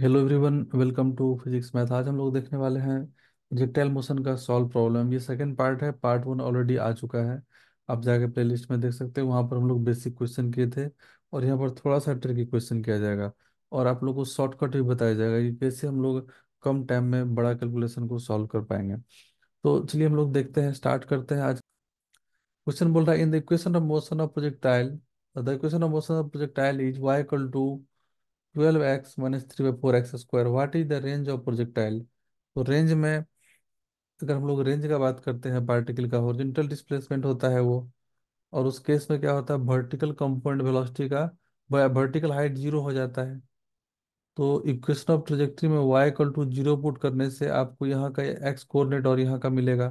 Hello everyone welcome to physics math आज हम लोग देखने वाले हैं प्रोजेक्टाइल मोशन का सॉल्व प्रॉब्लम ये सेकंड पार्ट है पार्ट वन ऑलरेडी आ चुका है आप जाके प्लेलिस्ट में देख सकते हैं वहाँ पर हम लोग बेसिक क्वेश्चन किए थे और यहाँ पर थोड़ा सा ट्रिकी क्वेश्चन किया जाएगा और आप लोग को शॉर्टकट भी बताया जाएगा कि कैसे हम लोग कम टाइम में बड़ा कैलकुलेशन को सॉल्व कर पाएंगे तो चलिए हम लोग देखते हैं स्टार्ट करते हैं आज क्वेश्चन बोल रहा है in the equation of motion of projectile the equation of motion of projectile is y to twelve x minus three by four x square what is the range of projectile तो range में अगर हम लोग range का बात करते हैं particle का ओरिजिनटल डिस्प्लेसमेंट होता है वो और उस केस में क्या होता है वर्टिकल कंपोनेंट वेलोसिटी का वर्टिकल हाइट जीरो हो जाता है तो इक्वेशन ऑफ प्रोजेक्ट्री में y equal to zero put करने से आपको यहाँ का एक्स कोऑर्डिनेट और यहाँ का मिलेगा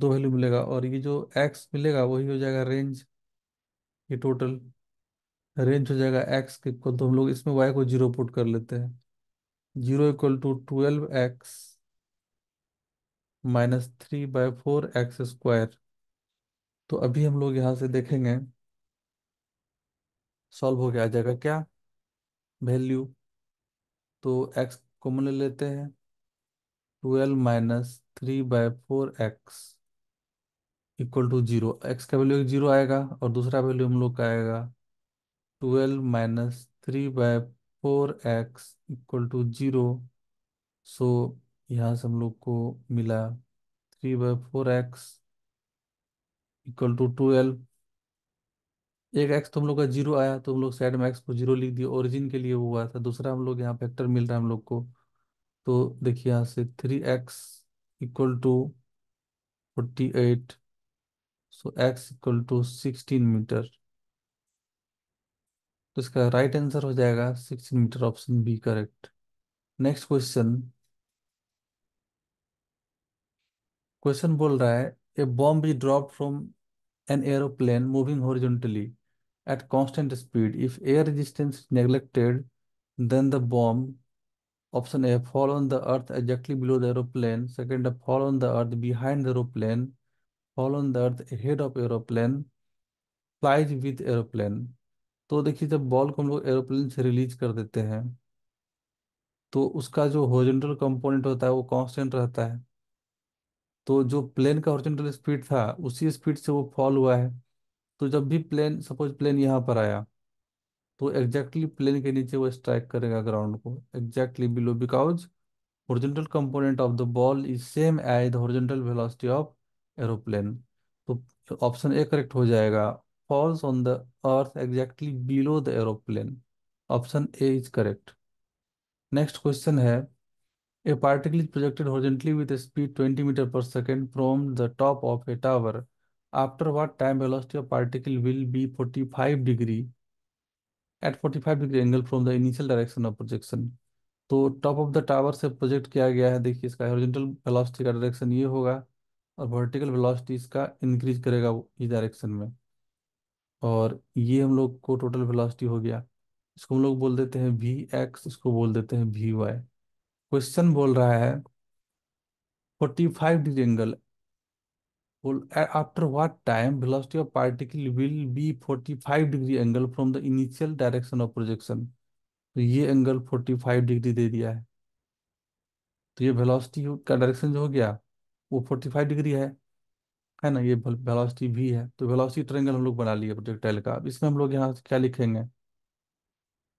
दो वैल्यू मिलेगा और ये जो एक्स मिलेगा वही हो जाएगा रेंज ये टोटल रेंज हो जाएगा एक्स के इक्वल तो हम लोग इसमें वाई को जीरो पुट कर लेते हैं zero equal to twelve x minus three by four x square तो अभी हम लोग यहाँ से देखेंगे सॉल्व हो गया आ जाएगा क्या वैल्यू तो एक्स कॉमन ले लेते हैं twelve minus three by four x equal to zero x का वैल्यू एक जीरो आएगा और दूसरा वैल्यू हम लोग का आएगा twelve minus three by four x equal to zero so यहाँ से हम लोग को मिला three by four x equal to twelve एक एक्स तो हम लोग का जीरो आया तो हम लोग साइड में एक्स को जीरो लिख दिया ओरिजिन के लिए वो हुआ था दूसरा हम लोग यहाँ फैक्टर मिल रहा है हम लोग को तो देखिए यहाँ से three x equal to forty eight so x equal to sixteen metre तो इसका राइट आंसर हो जाएगा six metre option B correct next question question बोल रहा है a bomb is drop from an aeroplane moving horizontally at constant speed if air resistance neglected then the bomb option A fall on the earth exactly below the aeroplane second fall on the earth behind aeroplane fall on the earth head of aeroplane flies with aeroplane तो देखिए जब ball को हम लोग aeroplane से release कर देते हैं तो उसका जो हॉरिजॉन्टल कंपोनेंट होता है वो कांस्टेंट रहता है तो जो प्लेन का हॉरिजॉन्टल स्पीड था उसी स्पीड से वो फॉल हुआ है तो जब भी प्लेन सपोज प्लेन यहाँ पर आया तो एग्जैक्टली प्लेन के नीचे वो स्ट्राइक करेगा ग्राउंड को exactly below because horizontal component of the ball is same as the horizontal velocity of aeroplane तो ऑप्शन ए करेक्ट हो जाएगा falls on the earth exactly below the aeroplane? Option A is correct. Next question hai A particle is projected horizontally with a speed 20 meter per second from the top of a tower. After what time velocity of particle will be 45 degree at 45 degree angle from the initial direction of projection तो top of the tower से project किया गया है देखिए इसका horizontal velocity का direction ये होगा और वर्टिकल वेलोसिटी इसका इंक्रीज करेगा इस डायरेक्शन में और ये हम लोग को टोटल वेलोसिटी हो गया इसको हम लोग बोल देते हैं वी एक्स इसको बोल देते हैं वी वाई क्वेश्चन बोल रहा है forty five degree angle after what time velocity of particle will be 45 degree angle from the initial direction of projection तो ये एंगल 45 डिग्री दे दिया है तो ये वेलोसिटी का डायरेक्शन जो हो गया वो 45 डिग्री है है ना ये वेलोसिटी भी है तो वेलोसिटी ट्रेंगल हम लोग बना लिए प्रोजेक्टाइल का अब इसमें हम लोग यहाँ क्या लिखेंगे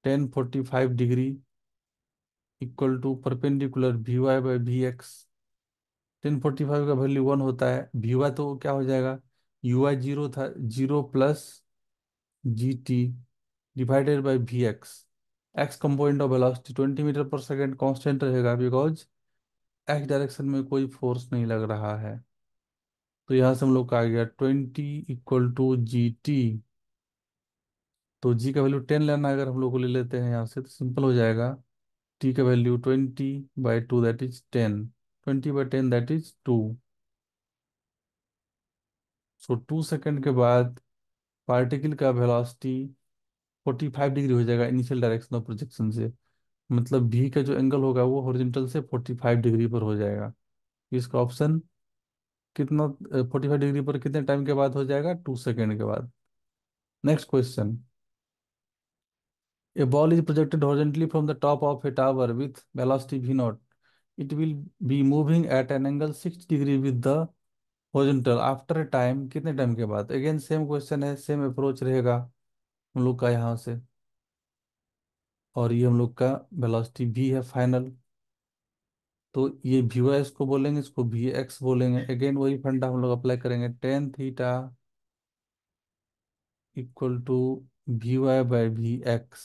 tan forty five degree equal to perpendicular v y by v x tan forty five का वैल्यू वन होता है वी वाई तो क्या हो जाएगा यू वाई जीरो था zero plus g t divided by v x x component of velocity twenty metre per second constant रहेगा because x direction में कोई फोर्स नहीं लग रहा है तो यहाँ से हम लोग का आ गया twenty equal to ji T तो जी का वैल्यू टेन लेना अगर हम लोग को ले लेते हैं यहां से तो सिंपल हो जाएगा टी का value twenty by two that is ten twenty by ten that is two so two second के बाद पार्टिकल का वेलोसिटी फाइव डिग्री हो जाएगा इनिशियल डायरेक्शन ऑफ प्रोजेक्शन से मतलब भी का जो एंगल होगा वो हॉरिजॉन्टल से फोर्टी फाइव डिग्री पर हो जाएगा इसका ऑप्शन कितना फोर्टी फाइव डिग्री पर कितने टाइम के बाद हो जाएगा टू सेकेंड के बाद next question a ball is projected horizontally from the top of a tower with velocity v naught it will be moving at an angle six degree with the horizontal after a time कितने time के बाद again same question है same approach रहेगा हम लोग का यहाँ से और ये हम लोग का बेलास्टी भी है फाइनल तो ये भी वाई इसको बोलेंगे इसको भी एक्स बोलेंगे अगेन वही फंडा हम लोग अप्लाई करेंगे tan theta equal to v y by v x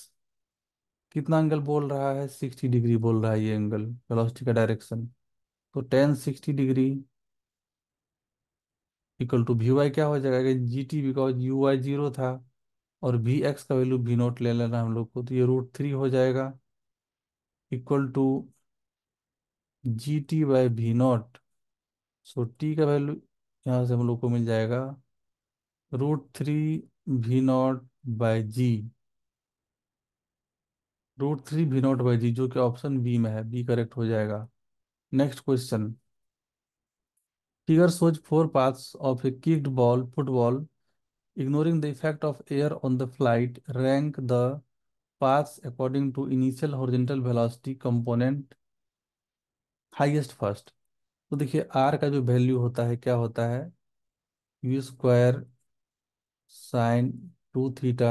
कितना एंगल बोल रहा है सिक्सटी डिग्री बोल रहा है ये एंगल वेलोसिटी का डायरेक्शन तो tan sixty degree equal to v y क्या हो जाएगा g t because u y zero था और वी एक्स का वैल्यू भी नोट ले लेना हम लोग को तो ये रूट थ्री हो जाएगा equal to ji t by v naught so t का वैल्यू यहाँ से हम लोग को मिल जाएगा root three v naught by g root three v naught by g जो कि ऑप्शन बी में है बी करेक्ट हो जाएगा next question figure shows four paths of a kicked ball football ignoring the effect of air on the flight rank the पार्थ according to initial horizontal velocity component highest first तो देखिए are का जो value होता है क्या होता है u square sine two theta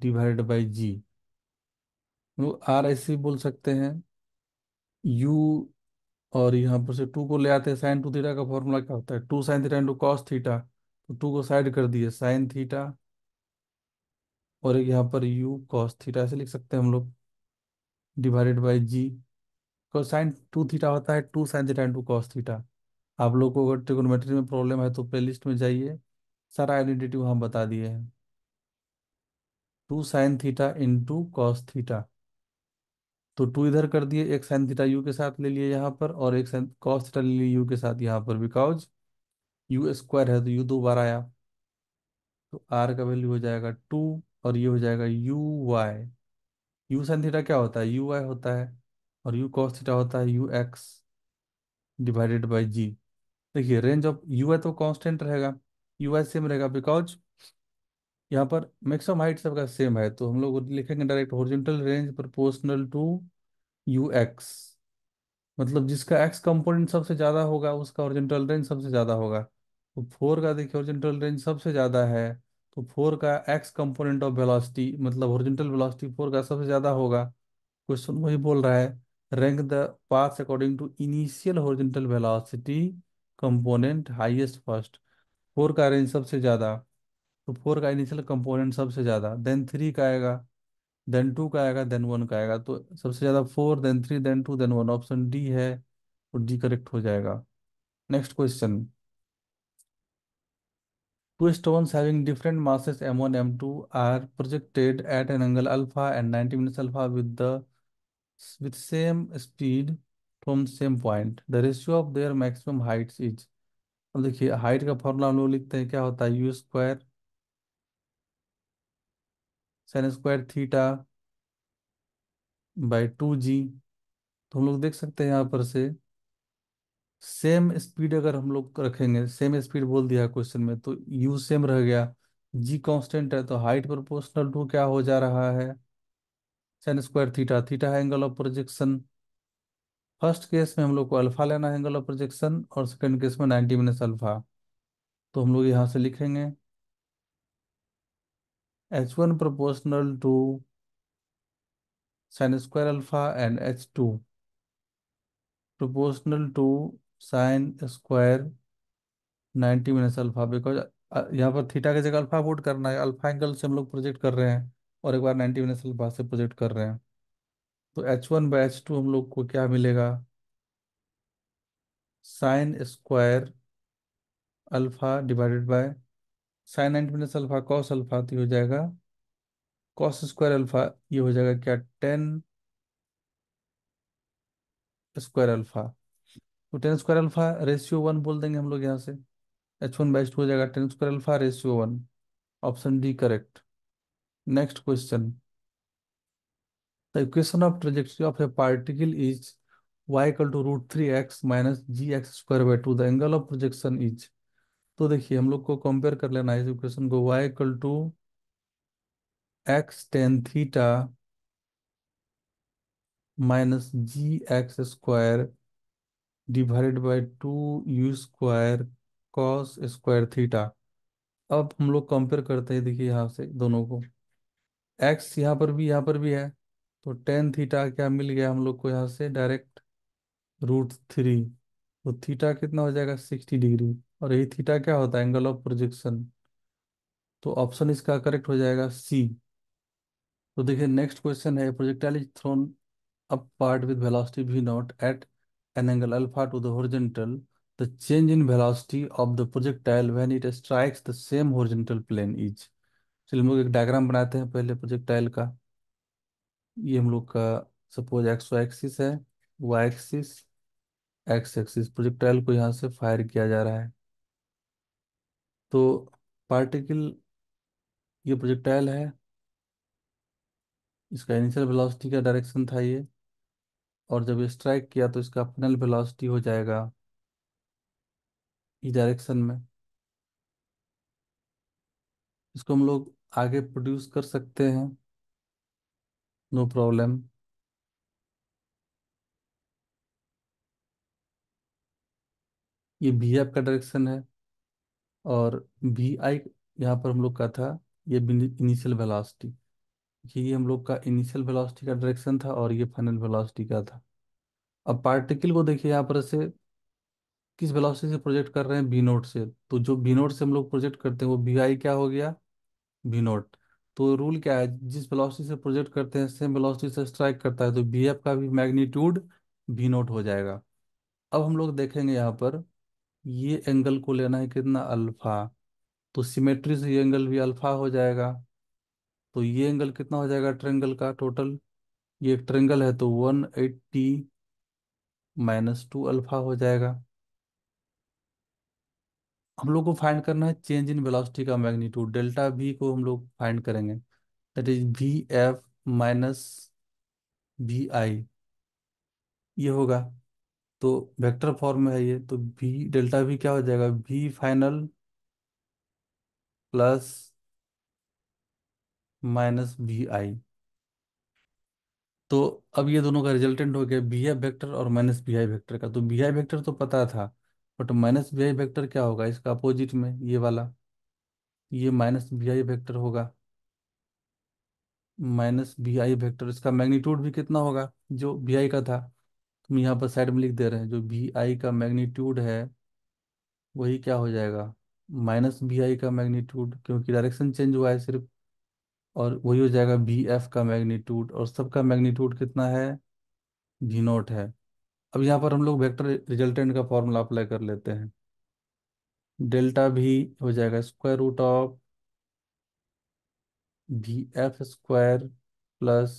divide by g R ऐसे बोल सकते हैं यू और यहाँ पर से टू को ले आते हैं साइन टू थीटा का फॉर्मूला क्या होता है two sine theta into cos theta तो टू को साइड कर दिए साइन थीटा और एक यहाँ पर यू कॉस थीटा ऐसे लिख सकते हैं हम लोग divided by g cosine two theta होता है two sine theta into cos theta आप लोग को अगर ट्रिगोनोमेट्री में प्रॉब्लम है तो प्ले लिस्ट में जाइए सारा आइडेंटिटी वहाँ बता दिए हैं two sine theta into cos theta तो टू इधर कर दिए एक साइन थीटा यू के साथ ले लिए यहाँ पर और एक साइन कॉस थीटा ले लिए यू के साथ यहाँ पर बिकॉज यू स्क्वायर है तो यू दो बार आया तो आर का वैल्यू हो जाएगा टू और ये हो जाएगा u y u sine theta क्या होता है यू वाई होता है और यू कॉस थीटा होता है u x divided by g देखिए रेंज ऑफ यू है तो कांस्टेंट रहेगा यू आई सेम रहेगा बिकॉज यहाँ पर मैक्सिमम हाइट सबका सेम है तो हम लोग लिखेंगे direct original range proportional to u x मतलब जिसका एक्स कंपोनेंट सबसे ज़्यादा होगा उसका ओरिजिनल रेंज सबसे ज़्यादा होगा तो फोर का देखिए ओरिजिनल रेंज सबसे ज़्यादा है तो फोर का एक्स कंपोनेंट ऑफ वेलोसिटी मतलब ओरिजिनल वेलोसिटी फोर का सबसे ज़्यादा होगा क्वेश्चन वही बोल रहा है rank the paths according to initial horizontal velocity component highest first four का रेंज सबसे ज्यादा तो फोर का इनिशियल कंपोनेंट सबसे ज्यादा देन थ्री का आएगा देन टू का आएगा देन वन का आएगा तो सबसे ज्यादा four then three then two then one option D है और डी करेक्ट हो जाएगा next question two stone having different masses m one m two are projected at an angle alpha and ninety minus alpha with the with same speed from same point the ratio of their maximum heights is अब देखिए height का formula हम लोग लिखते हैं क्या होता है u square sine square theta by two g तो हम लोग देख सकते हैं यहाँ पर से सेम स्पीड अगर हम लोग रखेंगे सेम स्पीड बोल दिया क्वेश्चन में तो यू सेम रह गया जी कांस्टेंट है तो हाइट प्रोपोर्शनल टू क्या हो जा रहा है sin स्क्वायर थीटा थीटा है angle of projection first case में हम लोग को अल्फा लेना है एंगल ऑफ प्रोजेक्शन और सेकेंड केस में नाइनटी माइनस अल्फा तो हम लोग यहाँ से लिखेंगे h one proportional to sine square alpha and h two proportional to sine square ninety minus alpha because यहाँ पर थीटा की जगह अल्फा वोट करना है अल्फा एंगल से हम लोग प्रोजेक्ट कर रहे हैं और एक बार नाइन्टी मिनट बाद से प्रोजेक्ट कर रहे हैं तो h one by h two हम लोग को क्या मिलेगा sine square alpha divided by sine ninety minus alpha cos alpha तो हो जाएगा कॉस स्क्वायर अल्फा ये हो जाएगा क्या टेन स्क्वायर अल्फा तो tan square alpha ratio one बोल देंगे हम लोग यहाँ से एच वन बाई टू हो जाएगा tan square alpha ratio one option D correct next question the equation of trajectory of a particle is y equal to root three x minus g x square by two the angle of projection is तो देखिए हम लोग को compare कर लेना है इस equation को y equal to x tan theta minus g x square divided by two u square cos square theta अब हम लोग कंपेयर करते हैं देखिए यहाँ से दोनों को एक्स यहाँ पर भी यहाँ पर भी है तो टेन थीटा क्या मिल गया हम लोग को यहाँ से डायरेक्ट रूट थ्री तो थीटा कितना हो जाएगा सिक्सटी डिग्री और यही थीटा क्या होता है एंगल ऑफ प्रोजेक्शन तो ऑप्शन इसका करेक्ट हो जाएगा सी तो देखिए नेक्स्ट क्वेश्चन है projectile is thrown upward with velocity v naught at an angle alpha to the horizontal the change in velocity of the projectile when it strikes the same horizontal plane is चलिए हम लोग एक diagram बनाते हैं पहले projectile का ये हम लोग का सपोज एक्सो एक्सिस है y axis x axis projectile को यहाँ से फायर किया जा रहा है तो पार्टिकल ये प्रोजेक्टाइल है इसका इनिशियल वेलोसिटी का डायरेक्शन था ये और जब ये स्ट्राइक किया तो इसका फाइनल वेलोसिटी हो जाएगा इस डायरेक्शन में इसको हम लोग आगे प्रोड्यूस कर सकते हैं नो प्रॉब्लम ये एफ का डायरेक्शन है और बी आई यहाँ पर हम लोग का था ये इनिशियल वेलोसिटी ये हम लोग का इनिशियल वेलोसिटी का डायरेक्शन था और ये फाइनल वेलोसिटी का था अब पार्टिकल को देखिए यहाँ पर से किस वेलोसिटी से प्रोजेक्ट कर रहे हैं बी नोट से तो जो बी नोट से हम लोग प्रोजेक्ट करते हैं वो बी आई क्या हो गया बी नोट तो रूल क्या है जिस वेलोसिटी से प्रोजेक्ट करते हैं सेम वेलोसिटी से स्ट्राइक करता है तो बी एफ का भी मैग्नीट्यूड बी नोट हो जाएगा अब हम लोग देखेंगे यहाँ पर ये एंगल को लेना है कितना अल्फा तो सिमेट्री से ये एंगल भी अल्फा हो जाएगा तो ये एंगल कितना हो जाएगा ट्रेंगल का टोटल ये एक ट्रेंगल है तो one eighty minus two alpha हो जाएगा हम लोग को फाइंड करना है चेंज इन वेलोसिटी का मैग्नीट्यूड डेल्टा वी को हम लोग फाइंड करेंगे that is v f minus v i ये होगा तो वेक्टर फॉर्म में है ये तो वी डेल्टा वी क्या हो जाएगा v final plus minus v i तो अब ये दोनों का रिजल्टेंट हो गया बी आई वेक्टर और माइनस बी आई वेक्टर का तो बी आई वेक्टर तो पता था but minus v i vector क्या होगा इसका अपोजिट में ये वाला ये माइनस वी आई वैक्टर होगा माइनस वी आई वैक्टर इसका मैग्नीट्यूड भी कितना होगा जो वी आई का था तुम यहाँ पर साइड में लिख दे रहे हैं जो वी आई का मैग्नीट्यूड है वही क्या हो जाएगा माइनस वी आई का मैग्नीट्यूड क्योंकि डायरेक्शन चेंज हुआ है सिर्फ और वही हो जाएगा बी एफ का मैग्नीट्यूड और सबका मैग्नीट्यूड कितना है जी नोट है अब यहाँ पर हम लोग वेक्टर रिजल्टेंट का फॉर्मूला अप्लाई कर लेते हैं डेल्टा भी हो जाएगा square root of v f square plus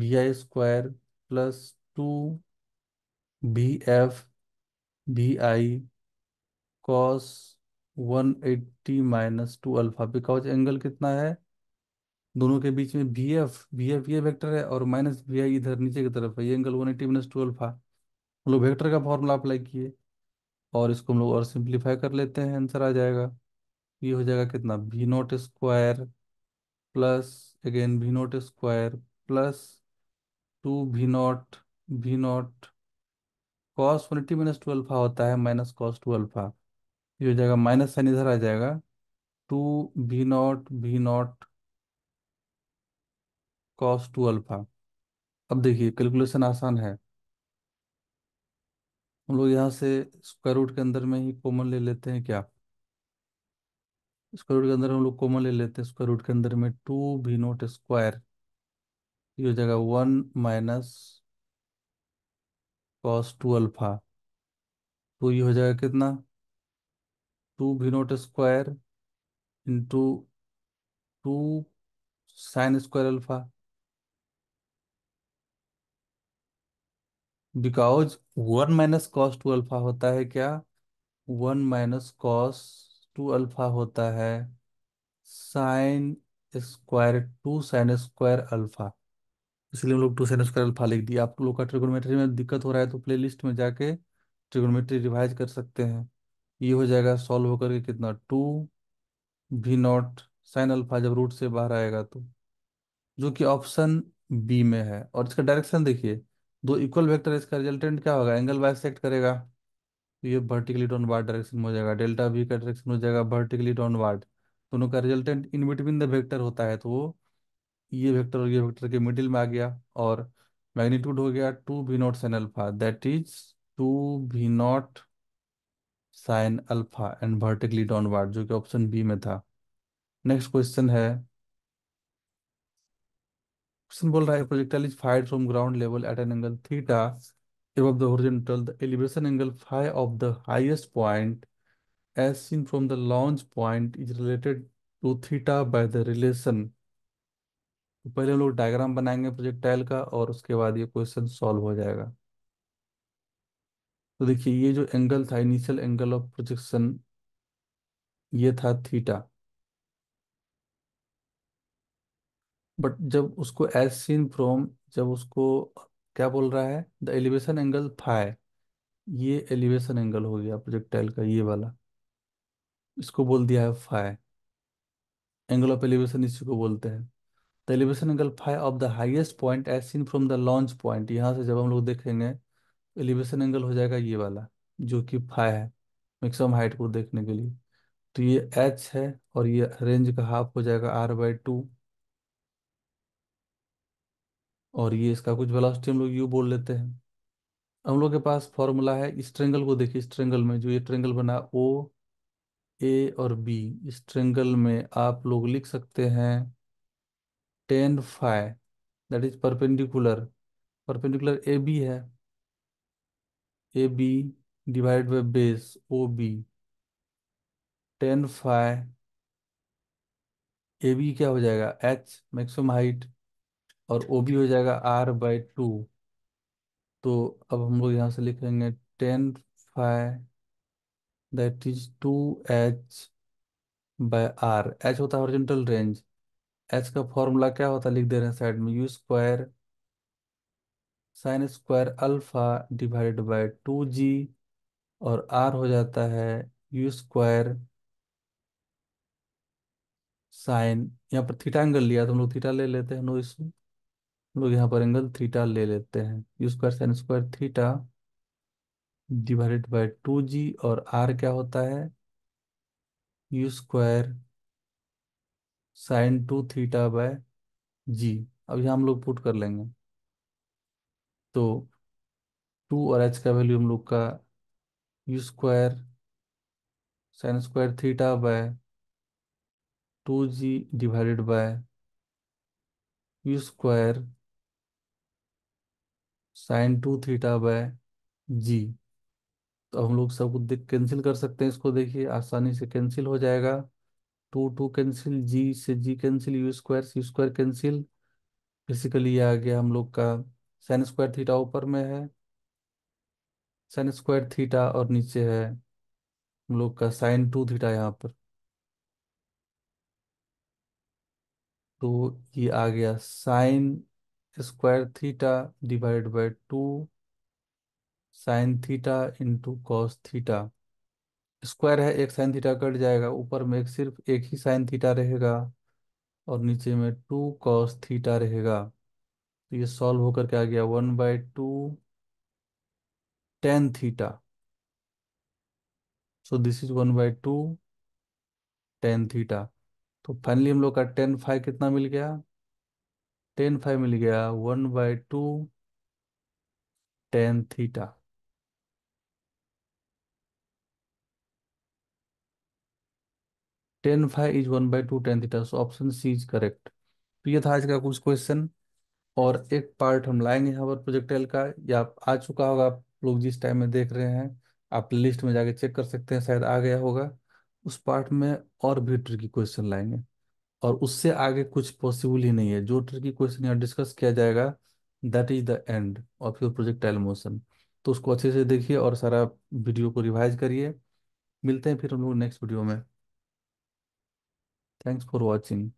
v i square plus two v f v i cos one eighty minus two alpha because angle कितना है दोनों के बीच में बी एफ बी एफ ये वेक्टर है और माइनस बी आई इधर नीचे की तरफ है ये angle one eighty minus twelve हम लोग वेक्टर का फॉर्मूला अप्लाई किए और इसको हम लोग और सिंप्लीफाई कर लेते हैं आंसर आ जाएगा ये हो जाएगा कितना v naught square plus again v naught square plus two v naught v naught cos one eighty minus twelve होता है माइनस कॉस ट्वेल्व ये हो जाएगा माइनस साइन इधर आ जाएगा to v naught v naught cos two alpha अब देखिए calculation आसान है हम लोग यहाँ से स्क्वायर रूट के अंदर में ही कॉमन ले लेते हैं क्या स्क्वायर रूट के अंदर हम लोग कॉमन ले लेते हैं स्क्वायर रूट के अंदर में टू भी नोट स्क्वायर ये हो जाएगा one minus cos two alpha तो ये हो जाएगा कितना two v naught square into two sine square alpha because one minus cos two alpha होता है क्या one minus cos two alpha होता है sine square two sine square alpha इसलिए हम लोग टू साइन स्क्वायर अल्फा लिख दिया आप लोग का ट्रिगोनोमेट्री में दिक्कत हो रहा है तो प्ले लिस्ट में जाके ट्रिगोनोमेट्री रिवाइज कर सकते हैं ये हो जाएगा सॉल्व होकर के कितना two v naught sine alpha जब रूट से बाहर आएगा तो जो कि ऑप्शन बी में है और इसका डायरेक्शन देखिए दो इक्वल वेक्टर इसका रिजल्टेंट क्या होगा एंगल सेक्ट करेगा तो ये वर्टिकली वार्ड डायरेक्शन में हो जाएगा डेल्टा वी का डायरेक्शन हो जाएगा वर्टिकली वार्ड दोनों का resultant in between the vector होता है तो वो ये वेक्टर और ये वेक्टर के मिडिल में आ गया और मैग्नीट्यूड हो गया two v naught sine alpha that is two v naught sine alpha and vertically upward जो कि ऑप्शन बी में था नेक्स्ट क्वेश्चन है क्वेश्चन बोल रहा है projectile is fired from ground level at an angle theta above the horizontal the elevation angle phi of the highest point as seen from the launch point is related to theta by the relation पहले हम लोग diagram बनाएंगे projectile का और उसके बाद ये question solve हो जाएगा तो देखिए ये जो एंगल था इनिशियल एंगल ऑफ प्रोजेक्शन ये था थीटा बट जब उसको एज सीन फ्रॉम जब उसको क्या बोल रहा है द एलिवेशन एंगल फाय ये एलिवेशन एंगल हो गया प्रोजेक्टाइल का ये वाला इसको बोल दिया है फाय एंगल ऑफ एलिवेशन इसी को बोलते हैं the elevation angle phi of the highest point as seen from the launch point यहाँ से जब हम लोग देखेंगे एलिवेशन एंगल हो जाएगा ये वाला जो कि फाय है मैक्सिमम हाइट को देखने के लिए तो ये एच है और ये रेंज का हाफ हो जाएगा आर बाई टू और ये इसका कुछ वेलोसिटी हम लोग यू बोल लेते हैं हम लोग के पास फॉर्मूला है इस ट्रेंगल को देखिए इस ट्रेंगल में जो ये ट्रेंगल बना ओ ए और बी इस ट्रेंगल में आप लोग लिख सकते हैं tan phi that is perpendicular perpendicular A B है A B divide by base O B tan phi A B क्या हो जाएगा एच मैक्सिमम हाइट और ओ भी हो जाएगा आर बाई टू तो अब हम लोग यहाँ से लिख लेंगे tan phi that is two h by R h होता है हॉरिजेंटल रेंज एच का फॉर्मूला क्या होता है लिख दे रहे हैं साइड में u square sine square alpha divided by two g और आर हो जाता है यू स्क्वायर साइन यहाँ पर थीटा एंगल लिया तो हम लोग थीटा ले लेते हैं नो इसमें लोग यहाँ पर एंगल थीटा ले लेते हैं u square sine square theta divided by two g और आर क्या होता है u square sine two theta by g अब यहाँ हम लोग पुट कर लेंगे तो टू और एच का वैल्यू हम लोग का u square sine square theta by two g divided by u square sine two theta by g तो हम लोग सब कुछ कैंसिल कर सकते हैं इसको देखिए आसानी से कैंसिल हो जाएगा टू टू कैंसिल जी से g cancel u square c square cancel basically आ गया हम लोग का साइन स्क्वायर थीटा ऊपर में है साइन स्क्वायर थीटा और नीचे है हम लोग का साइन टू थीटा यहाँ पर तो ये आ गया sine square theta divide by two sine theta into cos theta square है एक साइन थीटा कट जाएगा ऊपर में एक सिर्फ एक ही साइन थीटा रहेगा और नीचे में टू कॉस थीटा रहेगा तो ये सॉल्व होकर के आ गया one by two tan theta so this is one by two tan theta तो फाइनली हम लोग का टेन फाइव कितना मिल गया टेन फाइव मिल गया one by two tan theta tan phi is one by two tan theta so option C is correct तो ये था आज का कुछ क्वेश्चन और एक पार्ट हम लाएंगे यहाँ पर प्रोजेक्टाइल का या आ चुका होगा आप लोग जिस टाइम में देख रहे हैं आप लिस्ट में जाके चेक कर सकते हैं शायद आ गया होगा उस पार्ट में और भी ट्रिकी क्वेश्चन लाएंगे और उससे आगे कुछ पॉसिबल ही नहीं है जो ट्रिकी क्वेश्चन यहाँ डिस्कस किया जाएगा that is the end of your projectile motion तो उसको अच्छे से देखिए और सारा वीडियो को रिवाइज करिए मिलते हैं फिर हम लोग नेक्स्ट वीडियो में थैंक्स फॉर वॉचिंग